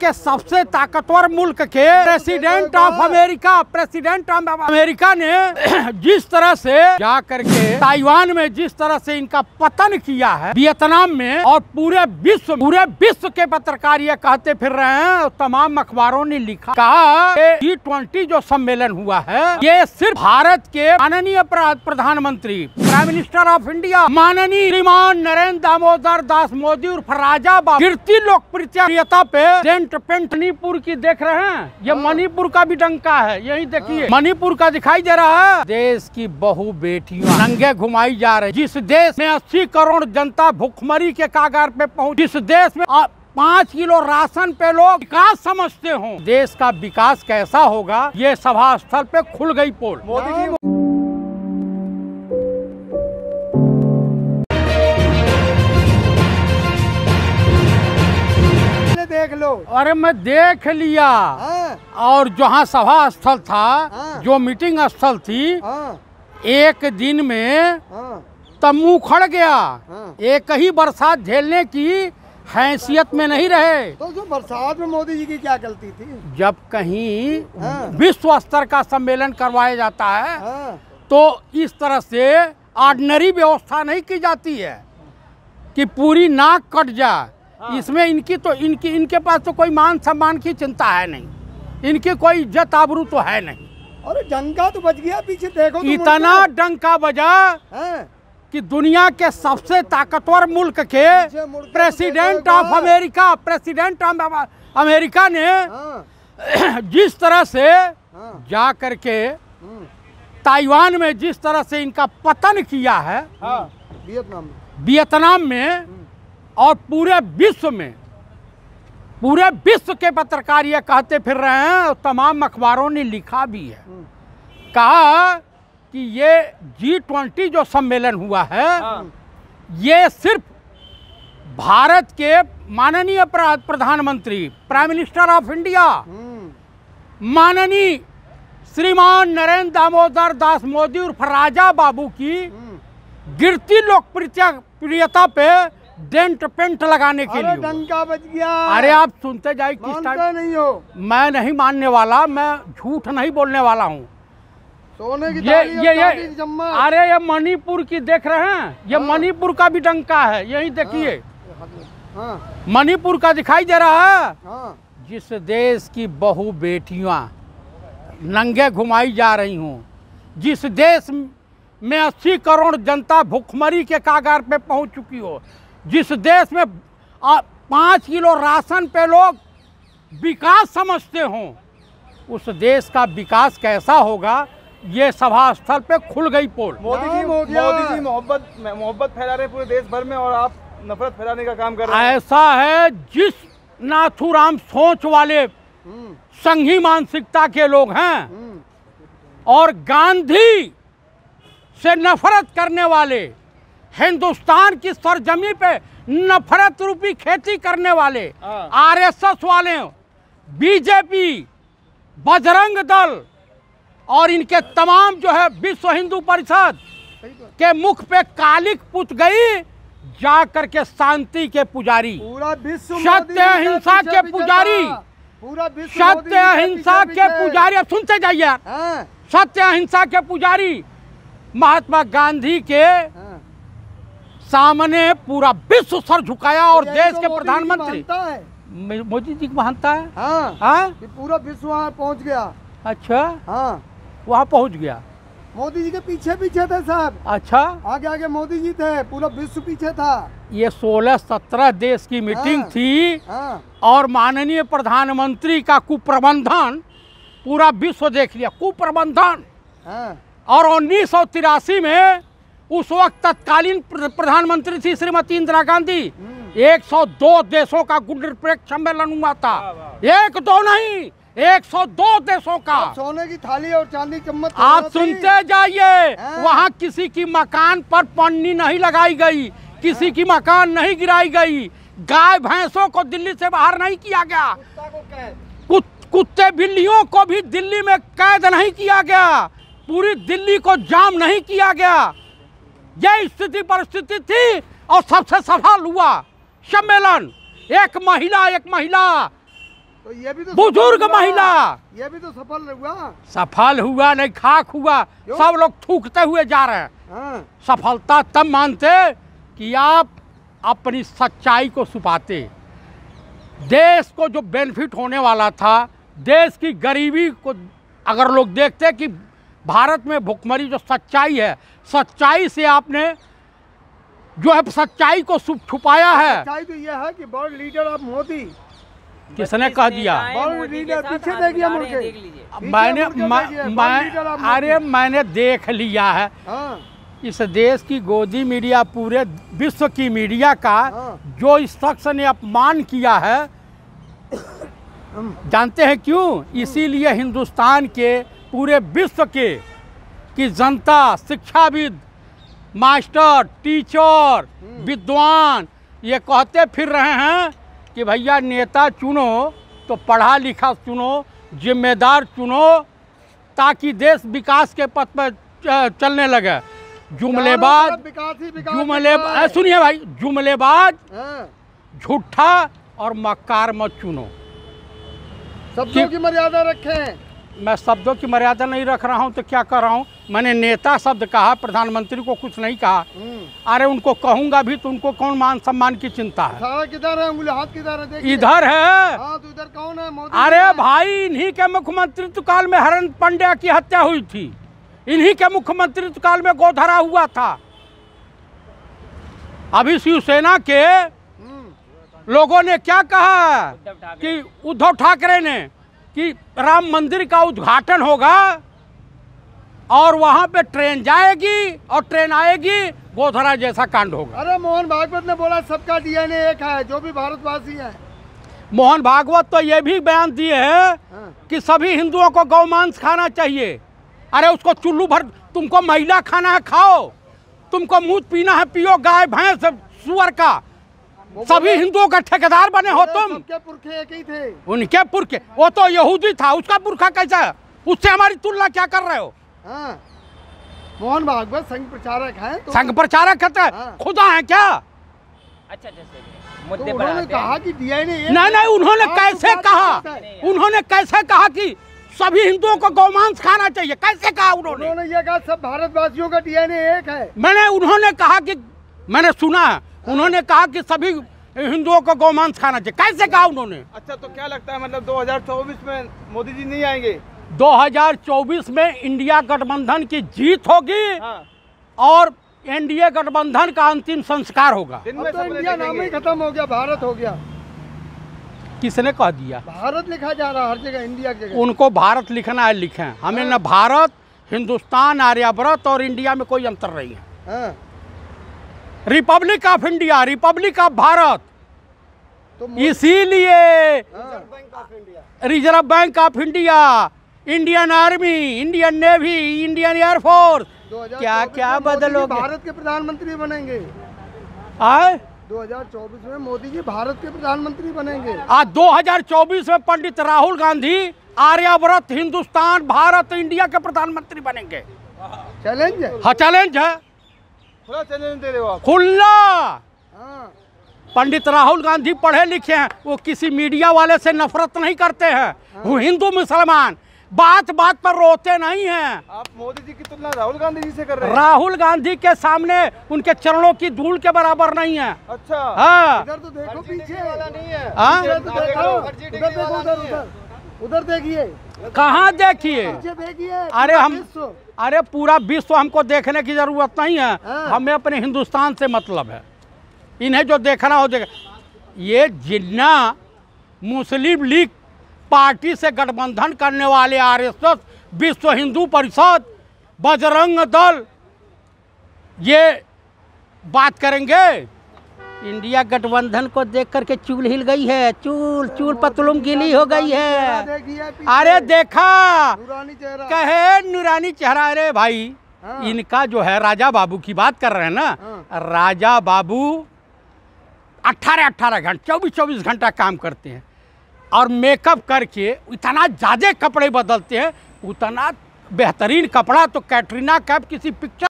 के सबसे ताकतवर मुल्क के president of America president of America ने जिस तरह से जा करके ताइवान में जिस तरह से इनका पतन किया है वियतनाम में और पूरे विश्व पूरे विश्व के पत्रकार ये कहते फिर रहे हैं तमाम अखबारों ने लिखा कहा जी ट्वेंटी जो सम्मेलन हुआ है ये सिर्फ भारत के माननीय प्रधानमंत्री प्राइम मिनिस्टर ऑफ इंडिया माननीय श्रीमान नरेंद्र दामोदर दास मोदी उर्फ राजा बाबा कीर्ति लोकप्रियता पे पेंट पेंट मणिपुर की देख रहे हैं ये मणिपुर का भी डंका है यही देखिए मणिपुर का दिखाई दे रहा है देश की बहु बेटियां नंगे घुमाई जा रही जिस देश में अस्सी करोड़ जनता भुखमरी के कागार पे पहुंच जिस देश में आ... पाँच किलो राशन पे लोग विकास समझते हो देश का विकास कैसा होगा ये सभा स्थल पे खुल गई पोल मोदी जी लो अरे मैं देख लिया आ? हाँ। और जहाँ सभा स्थल था आ? हाँ। जो मीटिंग स्थल थी आ? हाँ। एक दिन में तब खड़ गया एक ही बरसात झेलने की हैसियत में नहीं रहे तो जो बरसात में मोदी जी की क्या गलती थी जब कहीं विश्व स्तर का सम्मेलन करवाया जाता है तो इस तरह से ऑर्डनरी व्यवस्था नहीं की जाती है कि पूरी नाक कट जाए हाँ। इसमें इनकी तो इनकी इनके पास तो कोई मान सम्मान की चिंता है नहीं इनकी कोई इज्जत आबरू तो है नहीं और डंका तो बज गया पीछे देखो तो इतना डंका बजा हाँ। कि दुनिया के सबसे ताकतवर मुल्क के तो president of America president of America ने हाँ। जिस तरह से जा करके हम्म। ताइवान में जिस तरह से इनका पतन किया है वियतनाम में और पूरे विश्व में पूरे विश्व के पत्रकार ये कहते फिर रहे हैं और तमाम अखबारों ने लिखा भी है कहा कि ये जी ट्वेंटी जो सम्मेलन हुआ है हाँ। ये सिर्फ भारत के माननीय प्रधानमंत्री प्राइम मिनिस्टर ऑफ इंडिया माननीय श्रीमान नरेंद्र दामोदर दास मोदी उर्फ राजा बाबू की हम्म। गिरती लोकप्रियता प्रियता पे डेंट पेंट लगाने के लिए डंका बच गया अरे आप सुनते जाए किस टाइम नहीं हो मैं नहीं मानने वाला मैं झूठ नहीं बोलने वाला हूँ सोने की ये ये ये अरे ये मणिपुर की देख रहे हैं ये हाँ। मणिपुर का भी डंका है यही हाँ। देखिए हाँ। मणिपुर का दिखाई दे रहा है हाँ। जिस देश की बहु बेटिया नंगे घुमाई जा रही हूँ जिस देश में अस्सी करोड़ जनता भुखमरी के कागार पे पहुंच चुकी हो जिस देश में पाँच किलो राशन पे लोग विकास समझते हों उस देश का विकास कैसा होगा ये सभा स्थल पे खुल गई पोल मोदी जी मोदी जी मोहब्बत मोहब्बत फैला रहे पूरे देश भर में और आप नफरत फैलाने का काम कर रहे हैं ऐसा है जिस नाथूराम सोच वाले हम्म। संघी मानसिकता के लोग हैं हम्म। और गांधी से नफरत करने वाले हिंदुस्तान की सरजमी पे नफरत रूपी खेती करने वाले हाँ। आरएसएस वाले बीजेपी बजरंग दल और इनके तमाम जो है विश्व हिंदू परिषद के मुख पे कालिक पुत गई जा करके शांति के पुजारी पूरा विश्व सत्य अहिंसा के पुजारी पूरा विश्व सत्य अहिंसा के पुजारी अब सुनते जाइए हाँ। सत्य अहिंसा के पुजारी महात्मा गांधी के हाँ। सामने पूरा विश्व सर झुकाया और तो देश के तो प्रधानमंत्री मोदी जी को मानता है हाँ। हाँ? पूरा विश्व वहाँ पहुँच गया अच्छा हाँ वहाँ पहुँच गया मोदी जी के पीछे पीछे थे साहब अच्छा आगे आगे मोदी जी थे पूरा विश्व पीछे था ये सोलह सत्रह देश की मीटिंग हाँ, थी हाँ, और माननीय प्रधानमंत्री का कुप्रबंधन पूरा विश्व देख लिया कुप्रबंधन हाँ, और उन्नीस में उस वक्त तत्कालीन प्रधानमंत्री थी श्रीमती इंदिरा गांधी 102 देशों का गुण निरपेक्ष सम्मेलन हुआ था एक दो नहीं 102 देशों का सोने की थाली और चांदी चम्मच तो आप सुनते जाइए हाँ। वहाँ किसी की मकान पर पन्नी नहीं लगाई गई किसी हाँ। की मकान नहीं गिराई गई गाय भैंसों को दिल्ली से बाहर नहीं किया गया कुत्ते बिल्लियों को भी दिल्ली में कैद नहीं किया गया पूरी दिल्ली को जाम नहीं किया गया यह स्थिति परिस्थिति थी और सबसे सफल हुआ सम्मेलन एक महिला एक महिला तो ये भी तो बुजुर्ग महिला ये भी तो सफल हुआ सफल हुआ नहीं खाक हुआ सब लोग थूकते हुए जा रहे हैं हाँ। सफलता तब मानते कि आप अपनी सच्चाई को छुपाते देश को जो बेनिफिट होने वाला था देश की गरीबी को अगर लोग देखते कि भारत में भुखमरी जो सच्चाई है सच्चाई से आपने जो है सच्चाई को सुप छुपाया है सच्चाई तो यह है कि वर्ल्ड लीडर ऑफ मोदी किसने कह दिया लीडर पीछे देख लिया मुझे मैंने मैं अरे मैंने देख लिया है हाँ। इस देश की गोदी मीडिया पूरे विश्व की मीडिया का हाँ। जो इस शख्स ने अपमान किया है जानते हैं क्यों हाँ। इसीलिए हिंदुस्तान के पूरे विश्व के कि जनता शिक्षाविद मास्टर टीचर हम्म। विद्वान ये कहते फिर रहे हैं कि भैया नेता चुनो तो पढ़ा लिखा चुनो जिम्मेदार चुनो ताकि देश विकास के पथ पर चलने लगे जुमलेबाज मतलब जुमलेबाज सुनिए भाई जुमलेबाज हाँ। झूठा और मक्कार मत चुनो सब की मर्यादा रखें मैं शब्दों की मर्यादा नहीं रख रहा हूँ तो क्या कर रहा हूँ मैंने नेता शब्द कहा प्रधानमंत्री को कुछ नहीं कहा हम्म। अरे उनको कहूंगा भी तो उनको कौन मान सम्मान की चिंता है किधर है हाथ किधर है इधर है हाँ, तो इधर कौन है अरे भाई इन्हीं के मुख्यमंत्रित्व काल में हरण पांड्या की हत्या हुई थी इन्हीं के मुख्यमंत्रित्व काल में गोधरा हुआ था अभी शिवसेना के हम्म। लोगों ने क्या कहा कि उद्धव ठाकरे ने कि राम मंदिर का उद्घाटन होगा और वहां पे ट्रेन जाएगी और ट्रेन आएगी गोधरा जैसा कांड होगा अरे मोहन भागवत ने बोला सबका डीएनए एक है जो भी भारतवासी है मोहन भागवत तो ये भी बयान दिए है हाँ। कि सभी हिंदुओं को गौ मांस खाना चाहिए अरे उसको चुल्लू भर तुमको महिला खाना है खाओ तुमको मूत पीना है पियो गाय भैंस सुअर का सभी हिंदुओं का ठेकेदार बने हो तुम सबके पुरखे एक ही थे उनके पुरखे वो तो यहूदी था उसका पुरखा कैसा है उससे हमारी तुलना क्या कर रहे हो हाँ। मोहन भागवत संघ प्रचारक है तो संघ प्रचारक है हाँ। खुदा है क्या अच्छा, अच्छा, अच्छा, अच्छा। तो मुद्दे तो उन्होंने कहा कि डीआईए नहीं नहीं उन्होंने कैसे कहा उन्होंने कैसे कहा कि सभी हिंदुओं को गौमांस खाना चाहिए कैसे कहा उन्होंने उन्होंने ये कहा सब भारतवासियों का डीएनए एक है मैंने उन्होंने कहा कि मैंने सुना उन्होंने कहा कि सभी हिंदुओं को गौमांस खाना चाहिए कैसे कहा उन्होंने अच्छा तो क्या लगता है मतलब 2024 में मोदी जी नहीं आएंगे 2024 में इंडिया गठबंधन की जीत होगी हाँ। और एनडीए गठबंधन का अंतिम संस्कार होगा तो इंडिया नाम ही खत्म हो गया भारत हो गया किसने कह दिया भारत लिखा जा रहा हर जगह इंडिया के उनको भारत लिखना है लिखे हमें हाँ। न भारत हिंदुस्तान आर्यावरत और इंडिया में कोई अंतर नहीं है हाँ। Republic of India republic of Bharat तो इसीलिए reserve bank of India Indian army Indian navy Indian air force क्या क्या बदल हो भारत के प्रधानमंत्री बनेंगे आए हाँ? 2024 में मोदी जी भारत के प्रधानमंत्री बनेंगे आज 2024 में पंडित राहुल गांधी आर्याव्रत हिंदुस्तान भारत इंडिया के प्रधानमंत्री बनेंगे चैलेंज है हाँ चैलेंज है खुला हाँ। पंडित राहुल गांधी पढ़े लिखे हैं वो किसी मीडिया वाले से नफरत नहीं करते हैं हाँ। वो हिंदू मुसलमान बात बात पर रोते नहीं हैं आप मोदी जी की तुलना राहुल गांधी जी से कर रहे हैं राहुल गांधी के सामने उनके चरणों की धूल के बराबर नहीं है अच्छा हाँ इधर तो देखो पीछे वाला नहीं है हाँ उधर देखिए कहाँ देखिए अरे हम अरे पूरा विश्व हमको देखने की जरूरत नहीं है हाँ। हमें अपने हिंदुस्तान से मतलब है इन्हें जो देखना हो देख ये जिन्ना मुस्लिम लीग पार्टी से गठबंधन करने वाले आरएसएस विश्व हिंदू परिषद बजरंग दल ये बात करेंगे इंडिया गठबंधन को देख करके चूल हिल गई है चूल चूल पतलुम गिली हो गई है अरे देखा कहे नूरानी चेहरा अरे भाई हाँ। इनका जो है राजा बाबू की बात कर रहे हैं ना हाँ। राजा बाबू अट्ठारह अट्ठारह घंटे चौबीस चौबीस घंटा काम करते हैं और मेकअप करके इतना ज़्यादा कपड़े बदलते हैं उतना बेहतरीन कपड़ा तो कैटरीना कैप किसी पिक्चर